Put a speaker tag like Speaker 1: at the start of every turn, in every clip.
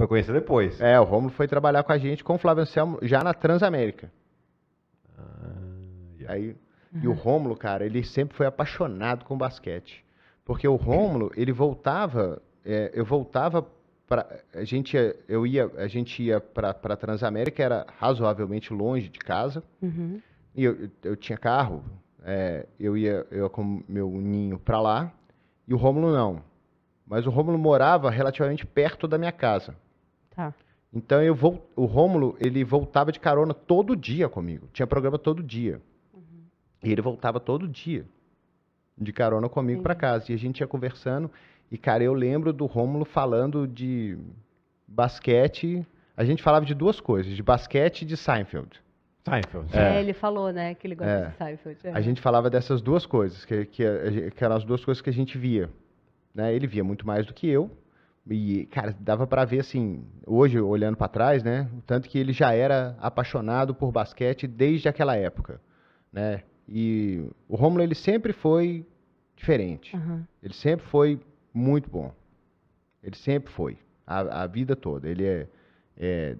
Speaker 1: Foi conhecer depois. É, o Romulo foi trabalhar com a gente, com o Flávio Anselmo, já na Transamérica. Ah, yeah. Aí, e o uhum. Romulo, cara, ele sempre foi apaixonado com basquete. Porque o Romulo, ele voltava, é, eu voltava para a gente ia, eu ia, a gente ia para para Transamérica, era razoavelmente longe de casa. Uhum. E eu, eu, eu tinha carro, é, eu ia eu com meu ninho para lá e o Rômulo não. Mas o Rômulo morava relativamente perto da minha casa. Tá. Então eu vou, o Rômulo, ele voltava de carona todo dia comigo. Tinha programa todo dia. Uhum. E ele voltava todo dia de carona comigo para casa. E a gente ia conversando. E, cara, eu lembro do Rômulo falando de basquete. A gente falava de duas coisas, de basquete e de Seinfeld. Seinfeld. É, é ele falou, né, que ele gosta é. de Seinfeld. É. A gente falava dessas duas coisas, que, que, que eram as duas coisas que a gente via. Né? Ele via muito mais do que eu, e, cara, dava para ver assim, hoje olhando para trás, né? O tanto que ele já era apaixonado por basquete desde aquela época, né? E o Romulo ele sempre foi diferente. Uhum. Ele sempre foi muito bom. Ele sempre foi a, a vida toda. Ele é, é,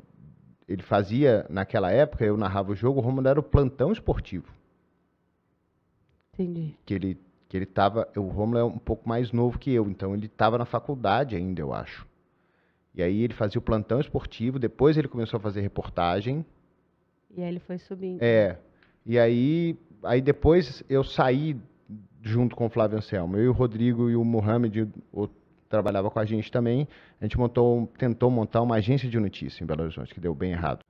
Speaker 1: ele fazia naquela época, eu narrava o jogo, o Romulo era o plantão esportivo. Entendi. Que ele que ele estava, o Romulo é um pouco mais novo que eu, então ele estava na faculdade ainda, eu acho. E aí ele fazia o plantão esportivo, depois ele começou a fazer reportagem. E aí ele foi subindo. É. E aí, aí depois eu saí junto com o Flávio Anselmo. Eu e o Rodrigo e o Mohamed o, trabalhava com a gente também. A gente montou, tentou montar uma agência de notícia em Belo Horizonte, que deu bem errado.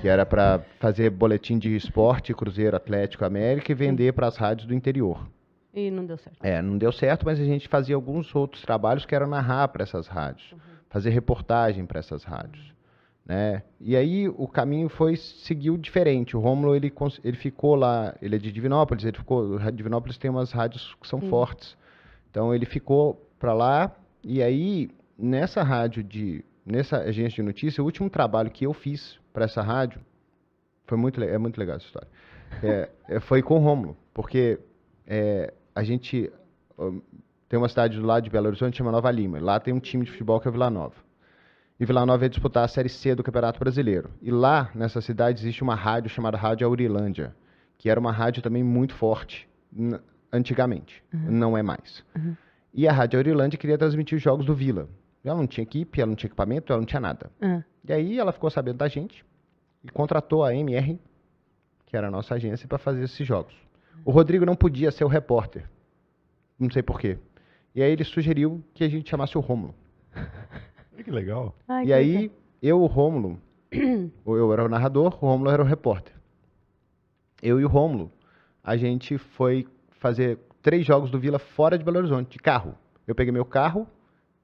Speaker 1: Que era para fazer boletim de esporte, Cruzeiro, Atlético, América e vender para as rádios do interior. E não deu certo. É, não deu certo, mas a gente fazia alguns outros trabalhos que era narrar para essas rádios, uhum. fazer reportagem para essas rádios. Né? E aí o caminho foi seguiu diferente. O Romulo ele ele ficou lá, ele é de Divinópolis, ele ficou, Divinópolis tem umas rádios que são Sim. fortes. Então ele ficou para lá e aí nessa rádio de nessa agência de notícia, o último trabalho que eu fiz para essa rádio foi muito é muito legal essa história. É, é foi com o Romulo, porque é, a gente tem uma cidade do lado de Belo Horizonte chama Nova Lima. Lá tem um time de futebol que é Vila Nova. E Vila Nova ia disputar a Série C do Campeonato Brasileiro. E lá, nessa cidade, existe uma rádio chamada Rádio Aurilândia, que era uma rádio também muito forte antigamente. Uhum. Não é mais. Uhum. E a Rádio Aurilândia queria transmitir os jogos do Vila. Ela não tinha equipe, ela não tinha equipamento, ela não tinha nada. Uhum. E aí ela ficou sabendo da gente e contratou a MR, que era a nossa agência, para fazer esses jogos. O Rodrigo não podia ser o repórter. Não sei porquê. E aí ele sugeriu que a gente chamasse o Rômulo. Que legal. Ai, e que aí, legal. eu, o Rômulo, eu era o narrador, o Rômulo era o repórter. Eu e o Rômulo, a gente foi fazer três jogos do Vila fora de Belo Horizonte, de carro. Eu peguei meu carro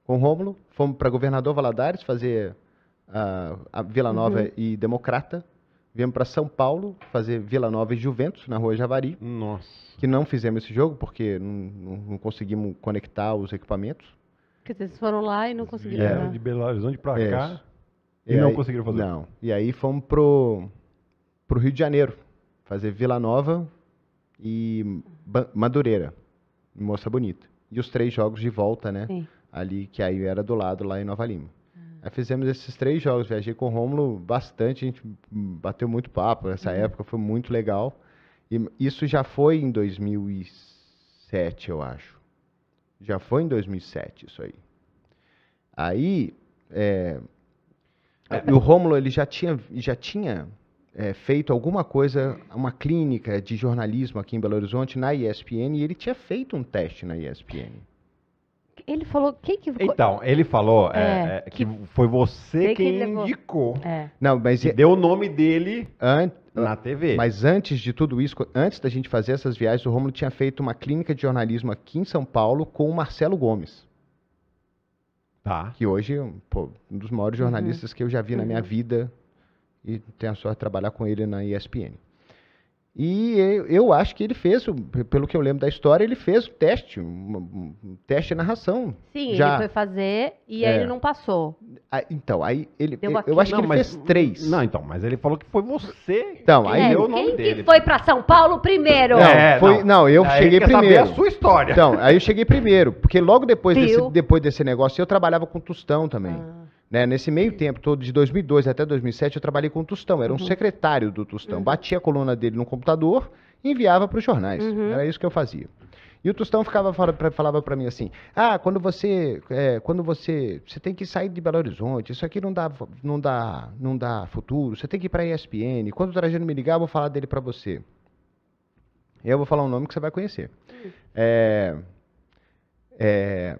Speaker 1: com o Rômulo, fomos para Governador Valadares fazer a, a Vila Nova uhum. e Democrata, Viemos para São Paulo fazer Vila Nova e Juventus, na Rua Javari. Nossa. Que não fizemos esse jogo porque não, não, não conseguimos conectar os equipamentos. Quer dizer, vocês foram lá e não conseguiram. É, de Belo Horizonte é, para cá e, e não aí, conseguiram fazer. Não. E aí fomos pro, pro Rio de Janeiro fazer Vila Nova e Madureira, Moça Bonita. E os três jogos de volta, né? Sim. Ali que aí era do lado lá em Nova Lima. Aí fizemos esses três jogos, viajei com o Romulo bastante, a gente bateu muito papo nessa uhum. época, foi muito legal. E isso já foi em 2007, eu acho. Já foi em 2007 isso aí. Aí, é, o Romulo ele já tinha, já tinha é, feito alguma coisa, uma clínica de jornalismo aqui em Belo Horizonte na ESPN e ele tinha feito um teste na ESPN. Ele falou quem que Então, ele falou é, é, é, que, que, foi você quem indicou. É. Não, mas é deu o nome dele an... na TV. Mas antes de tudo isso, antes da gente fazer essas viagens, o Romulo tinha feito uma clínica de jornalismo aqui em São Paulo com o Marcelo Gomes. Tá. Que hoje pô, um dos maiores uhum. jornalistas uhum. que eu já vi uhum. na minha uhum. vida e tenho a sorte de trabalhar com ele na ESPN. E eu acho que ele fez, pelo que eu lembro da história, ele fez o teste, um teste de narração. Sim, já. ele foi fazer e é. aí ele não passou. Ah, então, aí ele. Eu acho não, que ele mas, fez três. Não, então, mas ele falou que foi você. Então, que aí é, eu não. Quem dele. que foi para São Paulo primeiro? É, foi, não, não, eu aí cheguei primeiro. Saber a sua história. Então, aí eu cheguei primeiro, porque logo depois, desse, depois desse negócio eu trabalhava com Tustão também. Ah. Né? Nesse meio tempo todo, de 2002 até 2007, eu trabalhei com o Tostão, era um uhum. secretário do Tostão. Uhum. Batia a coluna dele no computador e enviava para os jornais. Uhum. Era isso que eu fazia. E o Tostão ficava, falava para mim assim: ah, quando você, é, quando você, você tem que sair de Belo Horizonte, isso aqui não dá, não dá, não dá futuro, você tem que ir para a ESPN. Quando o Trajano me ligar, eu vou falar dele para você. Eu vou falar um nome que você vai conhecer. Hum. É, é,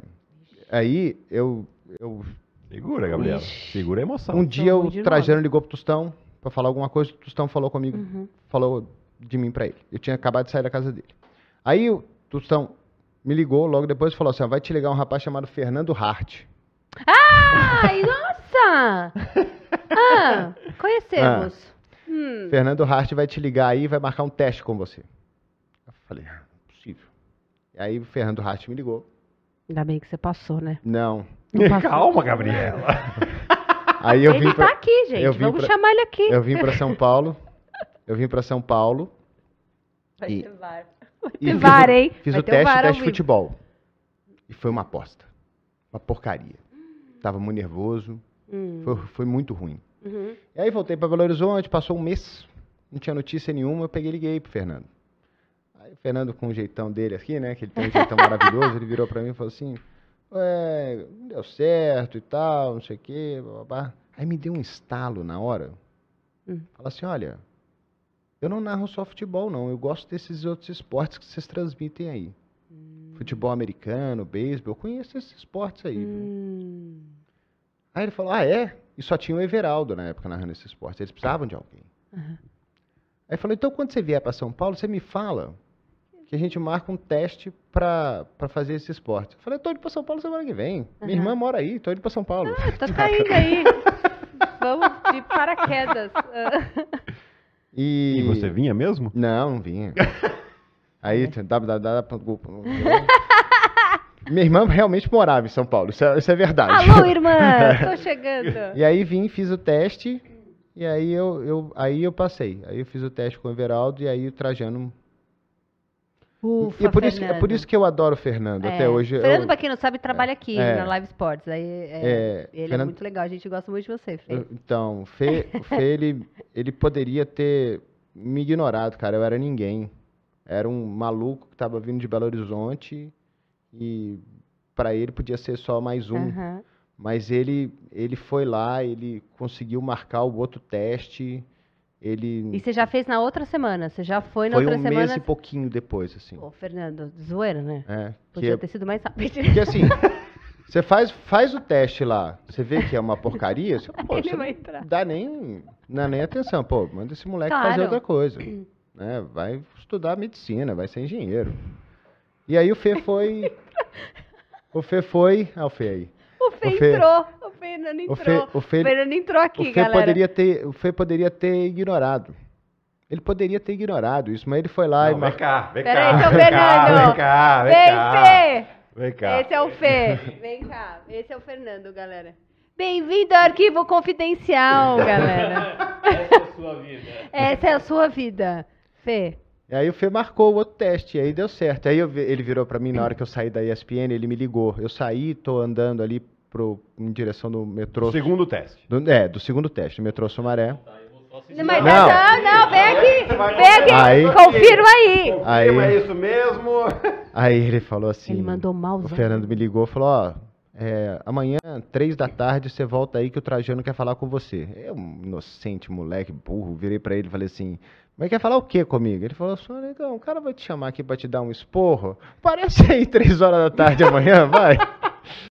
Speaker 1: aí eu, eu Segura, Gabriela. Ixi. Segura a emoção. Um dia o Trajano ligou pro Tostão pra falar alguma coisa, o Tostão falou comigo, uhum. falou de mim pra ele. Eu tinha acabado de sair da casa dele. Aí o Tostão me ligou logo depois e falou assim: vai te ligar um rapaz chamado Fernando Hart. Ai, nossa! ah, conhecemos. Ah. Hum. Fernando Hart vai te ligar aí e vai marcar um teste com você. Eu falei, ah, impossível. Aí o Fernando Hart me ligou. Ainda bem que você passou, né? Não. Calma, Gabriela.
Speaker 2: Aí eu ele vim pra, tá aqui, gente. Vamos pra, chamar ele aqui. Eu vim para São
Speaker 1: Paulo. Eu vim para São Paulo. Vai e, ter var. Vai ter var, hein? Fiz Vai o teste, o teste de futebol. E foi uma aposta. Uma porcaria. Hum. Tava muito nervoso. Hum. Foi, foi, muito ruim. Uhum. E aí voltei para Belo Horizonte, passou um mês. Não tinha notícia nenhuma. Eu peguei e liguei pro Fernando. Aí o Fernando, com o jeitão dele aqui, né? Que ele tem um jeitão maravilhoso, ele virou para mim e falou assim: é, não deu certo e tal, não sei o quê, blá, blá, blá. Aí me deu um estalo na hora. Hum. Fala assim, olha, eu não narro só futebol, não. Eu gosto desses outros esportes que vocês transmitem aí. Hum. Futebol americano, beisebol, eu conheço esses esportes aí. Hum. Aí ele falou, ah, é? E só tinha o Everaldo na época narrando esses esportes. Eles precisavam de alguém. Uhum. Aí falou, então quando você vier para São Paulo, você me fala que a gente marca um teste para fazer esse esporte. Eu falei, tô indo para São Paulo semana que vem. Minha irmã mora aí, tô indo para São Paulo. Ah, tá caindo aí. Vamos de paraquedas. E... e... você vinha mesmo? Não, não vinha. Aí, www. Minha irmã realmente morava em São Paulo, isso é, isso é verdade. Alô, irmã, tô chegando. E aí vim, fiz o teste, e aí eu, eu, aí eu passei. Aí eu fiz o teste com o Everaldo, e aí o Trajano Ufa, e por isso, é por isso que é eu adoro o Fernando é. até hoje. O Fernando, eu... pra quem não sabe, trabalha é, aqui é. na Live Sports. Aí, é, é ele Fernando... é muito legal, a gente gosta muito de você, Fê. então, Fê, Fê ele, ele poderia ter me ignorado, cara. Eu era ninguém. Era um maluco que estava vindo de Belo Horizonte e para ele podia ser só mais um. Uhum. Mas ele, ele foi lá, ele conseguiu marcar o outro teste ele... E você já fez na outra semana? Você já foi na foi outra um semana? Foi um mês e pouquinho depois, assim. Ô, Fernando, zoeira, né? É. Podia é ter sido mais rápido. Porque assim, você faz, faz o teste lá, você vê que é uma porcaria, você, pô, Ele você vai entrar. Dá nem, dá é nem atenção. Pô, manda esse moleque claro. fazer outra coisa. Né? Vai estudar medicina, vai ser engenheiro. E aí o Fê foi... o Fê foi... Ah, o Fê aí.
Speaker 2: O Fê, o Fê entrou.
Speaker 1: Fernando entrou. O, Fe, o, Fe, o Fernando entrou aqui, o Fe galera. Poderia ter, o Fê poderia ter ignorado. Ele poderia ter ignorado isso, mas ele foi lá Não, e. Vem cá, vem cá. Peraí, seu vem Fernando. Cá, vem cá, vem, vem cá. Fê. Vem cá. Esse é o Fê. Vem cá. Esse é o Fernando, galera. Bem-vindo ao Arquivo Confidencial, galera. Essa é a sua vida. Essa é a sua vida, Fê. E aí o Fê marcou o outro teste, e aí deu certo. Aí eu, ele virou para mim na hora que eu saí da ESPN, ele me ligou. Eu saí, tô andando ali pro, em direção do metrô. Segundo teste. Do, é, do segundo teste, metrô Sumaré. Não, mas não, não, vem aqui, vem aqui, aí, confirma aí. aí, é isso mesmo. Aí ele falou assim. Ele mandou mal. O Fernando me ligou e falou, ó, é, amanhã, três da tarde, você volta aí que o Trajano quer falar com você. Eu, inocente, moleque, burro, virei pra ele e falei assim, mas quer falar o que comigo? Ele falou assim, negão, o cara vai te chamar aqui pra te dar um esporro. Parece aí três horas da tarde amanhã, vai.